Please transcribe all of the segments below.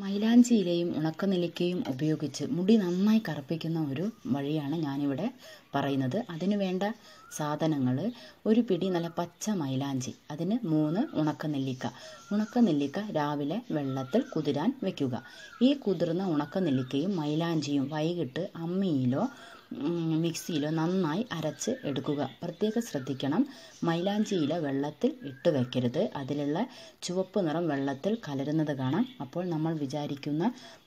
മൈലാഞ്ചിയിലയും ഉണക്കനെല്ലിക്കയും ഉപയോഗിച്ച് മുടി നന്നായി കറുപ്പിക്കുന്ന ഒരു വഴിയാണ് ഞാനിവിടെ പറയുന്നത് അതിന് വേണ്ട സാധനങ്ങൾ ഒരു പിടി നല്ല പച്ച മൈലാഞ്ചി അതിന് മൂന്ന് ഉണക്കനെല്ലിക്ക ഉണക്കനെല്ലിക്ക രാവിലെ വെള്ളത്തിൽ കുതിരാൻ വെക്കുക ഈ കുതിർന്ന ഉണക്കനെല്ലിക്കയും മൈലാഞ്ചിയും വൈകിട്ട് അമ്മിയിലോ മിക്സിയിൽ നന്നായി അരച്ച് എടുക്കുക പ്രത്യേകം ശ്രദ്ധിക്കണം മൈലാഞ്ചി ഇല വെള്ളത്തിൽ ഇട്ട് വയ്ക്കരുത് അതിലുള്ള ചുവപ്പ് നിറം വെള്ളത്തിൽ കലരുന്നത് കാണാം അപ്പോൾ നമ്മൾ വിചാരിക്കുന്ന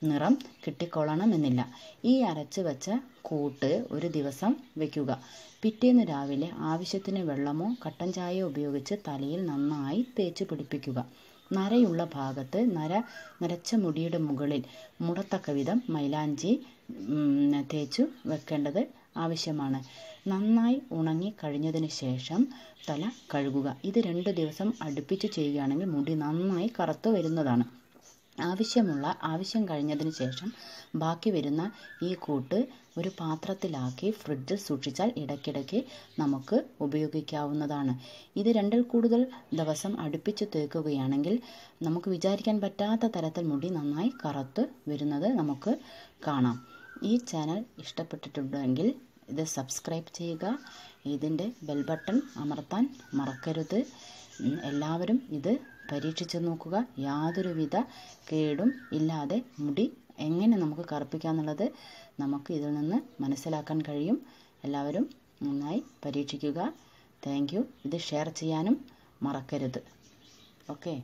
നിറം കിട്ടിക്കൊള്ളണമെന്നില്ല ഈ അരച്ച് വെച്ച കൂട്ട് ഒരു ദിവസം വയ്ക്കുക പിറ്റേന്ന് രാവിലെ ആവശ്യത്തിന് വെള്ളമോ കട്ടൻ ചായയോ ഉപയോഗിച്ച് തലയിൽ നന്നായി തേച്ച് പിടിപ്പിക്കുക നരയുള്ള ഭാഗത്ത് നര നരച്ച മുടിയുടെ മുകളിൽ മുടത്തക്ക വിധം മൈലാഞ്ചി തേച്ചു വെക്കേണ്ടത് ആവശ്യമാണ് നന്നായി ഉണങ്ങി കഴിഞ്ഞതിന് ശേഷം തല കഴുകുക ഇത് രണ്ട് ദിവസം അടുപ്പിച്ച് ചെയ്യുകയാണെങ്കിൽ മുടി നന്നായി കറുത്ത് വരുന്നതാണ് ആവശ്യമുള്ള ആവശ്യം കഴിഞ്ഞതിന് ശേഷം ബാക്കി വരുന്ന ഈ കൂട്ട് ഒരു പാത്രത്തിലാക്കി ഫ്രിഡ്ജിൽ സൂക്ഷിച്ചാൽ ഇടയ്ക്കിടയ്ക്ക് നമുക്ക് ഉപയോഗിക്കാവുന്നതാണ് ഇത് രണ്ടിൽ കൂടുതൽ ദിവസം അടുപ്പിച്ച് തേക്കുകയാണെങ്കിൽ നമുക്ക് വിചാരിക്കാൻ പറ്റാത്ത തരത്തിൽ മുടി നന്നായി കറുത്ത് വരുന്നത് നമുക്ക് കാണാം ഈ ചാനൽ ഇഷ്ടപ്പെട്ടിട്ടുണ്ടെങ്കിൽ ഇത് സബ്സ്ക്രൈബ് ചെയ്യുക ഇതിൻ്റെ ബെൽ ബട്ടൺ അമർത്താൻ മറക്കരുത് എല്ലാവരും ഇത് പരീക്ഷിച്ചു നോക്കുക യാതൊരുവിധ കേടും ഇല്ലാതെ മുടി എങ്ങനെ നമുക്ക് എന്നുള്ളത് നമുക്ക് ഇതിൽ നിന്ന് മനസ്സിലാക്കാൻ കഴിയും എല്ലാവരും നന്നായി പരീക്ഷിക്കുക താങ്ക് ഇത് ഷെയർ ചെയ്യാനും മറക്കരുത് ഓക്കെ